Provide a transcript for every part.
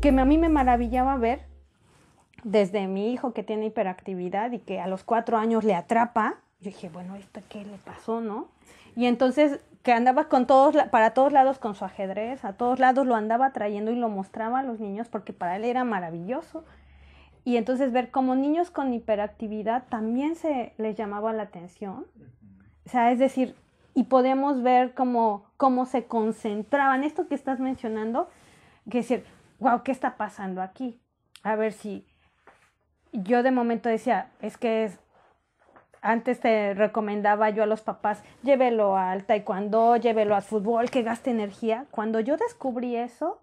que a mí me maravillaba ver desde mi hijo que tiene hiperactividad y que a los cuatro años le atrapa. Yo dije, bueno, ¿esto qué le pasó, no? Y entonces que andaba con todos, para todos lados con su ajedrez, a todos lados lo andaba trayendo y lo mostraba a los niños porque para él era maravilloso. Y entonces ver cómo niños con hiperactividad también se les llamaba la atención. O sea, es decir, y podemos ver cómo, cómo se concentraban. Esto que estás mencionando, que es decir, wow, ¿qué está pasando aquí? A ver si yo de momento decía, es que antes te recomendaba yo a los papás, llévelo al taekwondo, llévelo al fútbol, que gaste energía. Cuando yo descubrí eso,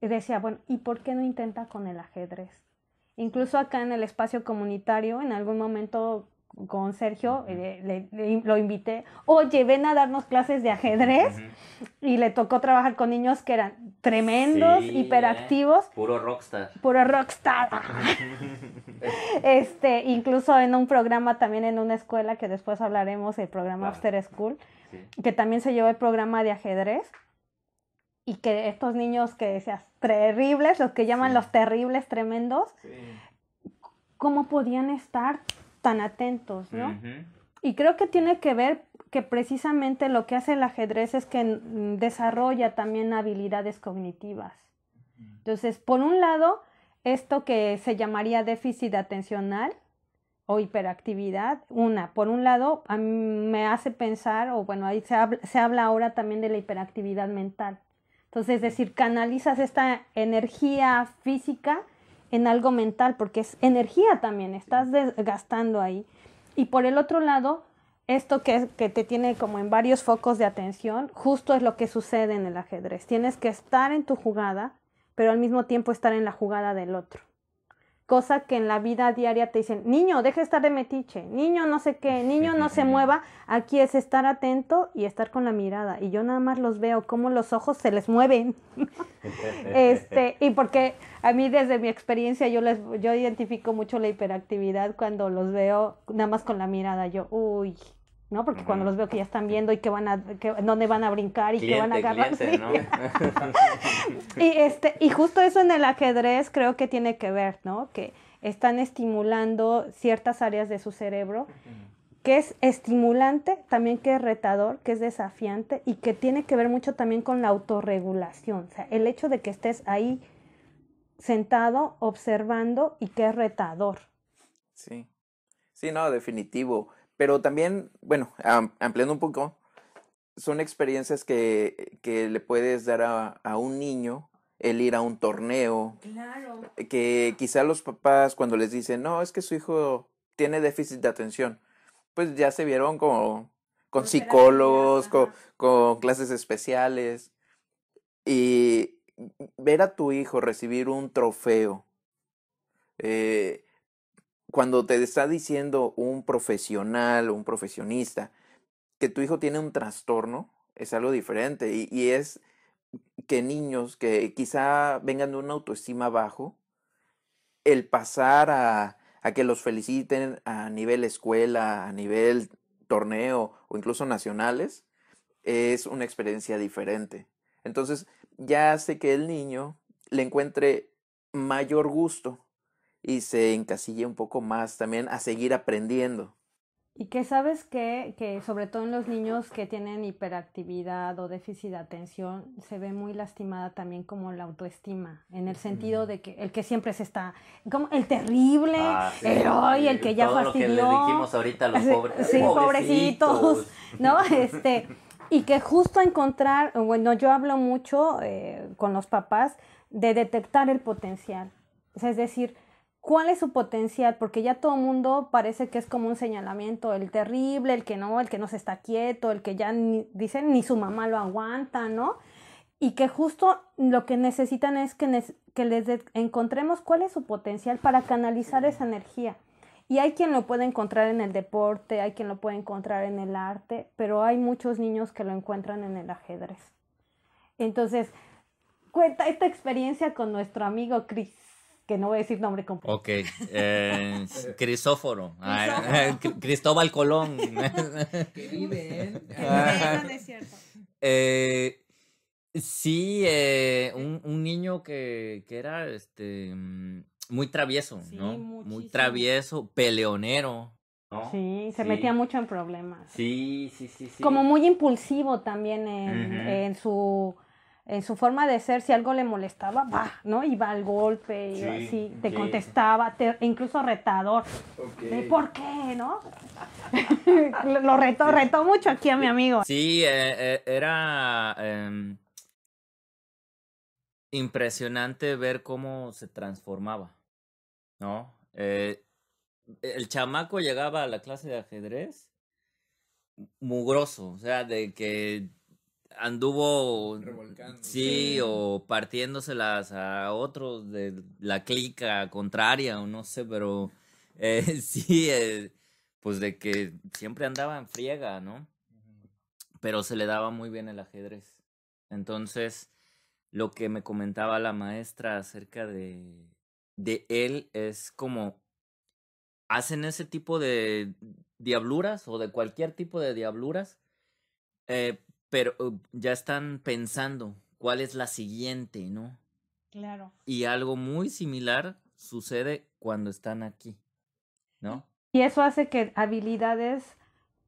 decía, bueno, ¿y por qué no intenta con el ajedrez? Incluso acá en el espacio comunitario, en algún momento con Sergio, eh, le, lo invité, oye, ven a darnos clases de ajedrez. Y le tocó trabajar con niños que eran tremendos, hiperactivos. Eh, puro rockstar. Puro rockstar. este, incluso en un programa también en una escuela, que después hablaremos, el programa After School, que también se llevó el programa de ajedrez. Y que estos niños que decías, terribles, los que llaman los terribles, tremendos, ¿cómo podían estar tan atentos, ¿no? Y creo que tiene que ver que precisamente lo que hace el ajedrez es que desarrolla también habilidades cognitivas. Entonces, por un lado, esto que se llamaría déficit atencional o hiperactividad, una, por un lado, me hace pensar, o bueno, ahí se habla, se habla ahora también de la hiperactividad mental. Entonces, es decir, canalizas esta energía física en algo mental, porque es energía también, estás desgastando ahí. Y por el otro lado, esto que, que, te tiene como en varios focos de atención, justo es lo que sucede en el ajedrez. Tienes que estar en tu jugada, pero al mismo tiempo estar en la jugada del otro cosa que en la vida diaria te dicen, niño, deja de estar de metiche, niño no sé qué, niño no se mueva, aquí es estar atento y estar con la mirada. Y yo nada más los veo como los ojos se les mueven. este, y porque a mí desde mi experiencia yo les yo identifico mucho la hiperactividad cuando los veo nada más con la mirada, yo, uy, ¿no? Porque cuando los veo que ya están viendo y que van a, dónde van a brincar y que van a agarrar. y este, y justo eso en el ajedrez creo que tiene que ver, ¿no? Que están estimulando ciertas áreas de su cerebro, que es estimulante, también que es retador, que es desafiante y que tiene que ver mucho también con la autorregulación. O sea, el hecho de que estés ahí sentado, observando y que es retador. Sí. Sí, no, definitivo. Pero también, bueno, ampliando un poco, son experiencias que, le puedes dar a, un niño el ir a un torneo. Claro. Eh, que quizá los papás cuando les dicen, no, es que su hijo tiene déficit de atención, pues ya se vieron como con psicólogos, con, clases especiales. Y ver a tu hijo recibir un trofeo, eh, cuando te está diciendo un profesional un profesionista que tu hijo tiene un trastorno, es algo diferente y, es que niños que quizá vengan de una autoestima bajo, el pasar a que los feliciten a nivel escuela, a nivel torneo o incluso nacionales, es una experiencia diferente. Entonces ya hace que el niño le encuentre mayor gusto y se encasille un poco más también a seguir aprendiendo. Y que sabes que, que sobre todo en los niños que tienen hiperactividad o déficit de atención, se ve muy lastimada también como la autoestima, en el sentido de que el que siempre se está, como el terrible, ah, el hoy, el que ya todo Lo que le dijimos ahorita a los pobres. Sí, pobrecitos, ¿no? Este, y que justo encontrar, bueno, yo hablo mucho eh, con los papás de detectar el potencial. es decir, cuál es su potencial, porque ya todo el mundo parece que es como un señalamiento, el terrible, el que no, el que no se está quieto, el que ya dicen ni su mamá lo aguanta, ¿no? Y que justo lo que necesitan es que, que les encontremos cuál es su potencial para canalizar esa energía. Y hay quien lo puede encontrar en el deporte, hay quien lo puede encontrar en el arte, pero hay muchos niños que lo encuentran en el ajedrez. Entonces, cuenta esta experiencia con nuestro amigo Cris que no voy a decir nombre completo. Ok, eh, Crisóforo, Cristóbal Colón. que viven. ¿eh? eh, sí, eh, un, un, niño que, era este, muy travieso, sí, ¿no? Muy travieso, peleonero. Sí, se metía mucho en problemas. Sí, sí, sí, sí. Como muy impulsivo también en su en su forma de ser, si algo le molestaba, va, ¿no? Iba al golpe, y así, te contestaba, incluso retador. ¿De ¿Por qué, no? Lo retó, retó mucho aquí a mi amigo. Sí, eh, eh, era em, impresionante ver cómo se transformaba, ¿no? Eh, el chamaco llegaba a la clase de ajedrez mugroso, o sea, de que anduvo sí o partiéndoselas a otros de la clica contraria o no sé pero eh, sí eh, pues de que siempre andaba en friega no pero se le daba muy bien el ajedrez entonces lo que me comentaba la maestra acerca de de él es como hacen ese tipo de diabluras o de cualquier tipo de diabluras eh, pero uh, ya están pensando cuál es la siguiente, ¿no? Claro. Y algo muy similar sucede cuando están aquí, ¿no? Y eso hace que habilidades,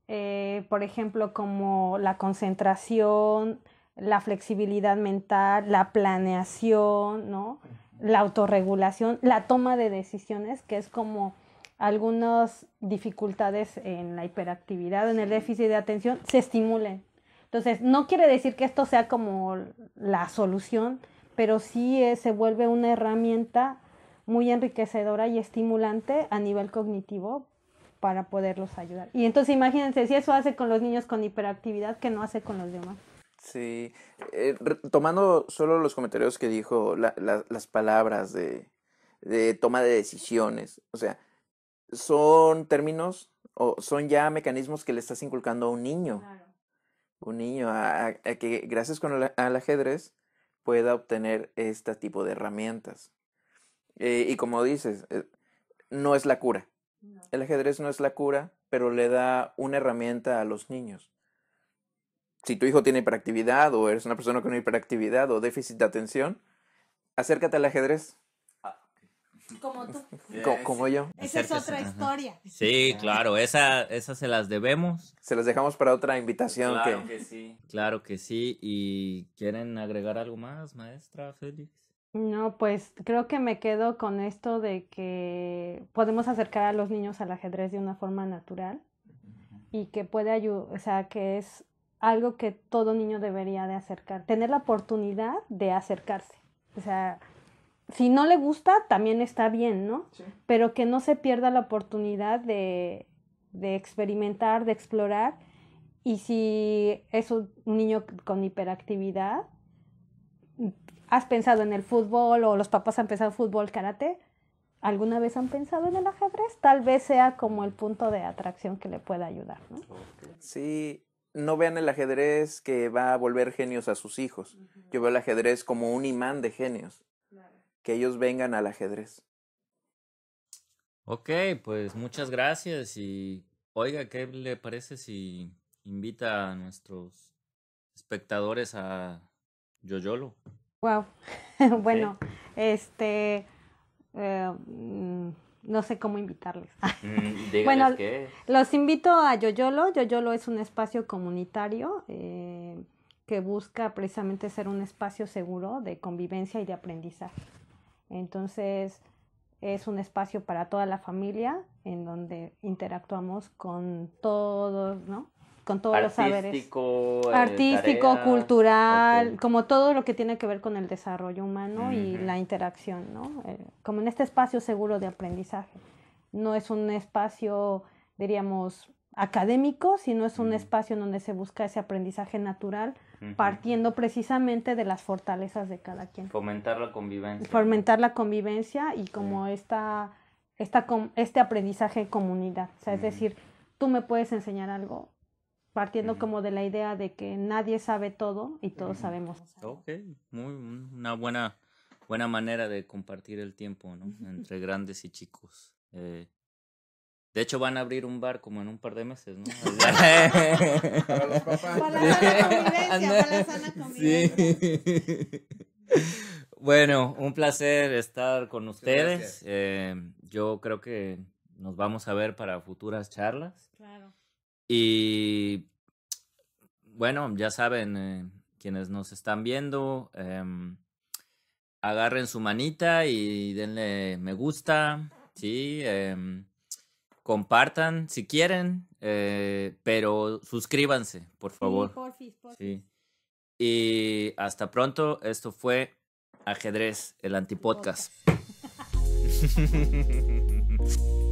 eh, por ejemplo, como la concentración, la flexibilidad mental, la planeación, ¿no? La autorregulación, la toma de decisiones, que es como algunas dificultades en la hiperactividad, en el déficit de atención, se estimulen. Entonces, no quiere decir que esto sea como la solución, pero sí eh, se vuelve una herramienta muy enriquecedora y estimulante a nivel cognitivo para poderlos ayudar. Y entonces imagínense, si eso hace con los niños con hiperactividad, que no hace con los demás? Sí, eh, tomando solo los comentarios que dijo, las palabras de, de toma de decisiones, o sea, son términos o son ya mecanismos que le estás inculcando a un niño un niño a, que gracias con al ajedrez pueda obtener este tipo de herramientas. Eh, y como dices, eh, no es la cura. El ajedrez no es la cura, pero le da una herramienta a los niños. Si tu hijo tiene hiperactividad o eres una persona con hiperactividad o déficit de atención, acércate al ajedrez. Como tú. como yo. Esa es otra historia. Sí, claro, esa, esa se las debemos. Se las dejamos para otra invitación. Claro que... sí. Claro que sí. ¿Y quieren agregar algo más, maestra Félix? No, pues creo que me quedo con esto de que podemos acercar a los niños al ajedrez de una forma natural y que puede ayudar, o sea, que es algo que todo niño debería de acercar, tener la oportunidad de acercarse. O sea, si no le gusta, también está bien, ¿no? Pero que no se pierda la oportunidad de, de experimentar, de explorar. Y si es un niño con hiperactividad, ¿has pensado en el fútbol o los papás han pensado en fútbol, karate? ¿Alguna vez han pensado en el ajedrez? Tal vez sea como el punto de atracción que le pueda ayudar, ¿no? Sí, no vean el ajedrez que va a volver genios a sus hijos. Yo veo el ajedrez como un imán de genios que ellos vengan al ajedrez. Ok, pues muchas gracias y oiga, ¿qué le parece si invita a nuestros espectadores a Yoyolo? Wow, bueno, este, eh, mm, no sé cómo invitarles. Mm, bueno, los invito a Yoyolo. Yoyolo es un espacio comunitario eh, que busca precisamente ser un espacio seguro de convivencia y de aprendizaje. Entonces es un espacio para toda la familia en donde interactuamos con todos, ¿no? Con todos los saberes. Artístico, eh, cultural, como todo lo que tiene que ver con el desarrollo humano y la interacción, ¿no? Eh, como en este espacio seguro de aprendizaje. No es un espacio, diríamos, académico, sino es un espacio en donde se busca ese aprendizaje natural partiendo precisamente de las fortalezas de cada quien. Fomentar la convivencia. Fomentar la convivencia y como esta, este aprendizaje comunidad. O sea, es decir, tú me puedes enseñar algo, partiendo como de la idea de que nadie sabe todo y todos sabemos. Ok, muy, una buena, buena manera de compartir el tiempo, ¿no? Entre grandes y chicos. Eh, de hecho, van a abrir un bar como en un par de meses, ¿no? para los papás. la convivencia, para la Sí. Bueno, un placer estar con ustedes. Eh, yo creo que nos vamos a ver para futuras charlas. Claro. Y bueno, ya saben, eh, quienes nos están viendo, em, agarren su manita y denle me gusta, ¿sí? Em, compartan si quieren, eh, pero suscríbanse, por favor. Sí, Y hasta pronto, esto fue Ajedrez, el antipodcast. Podcast.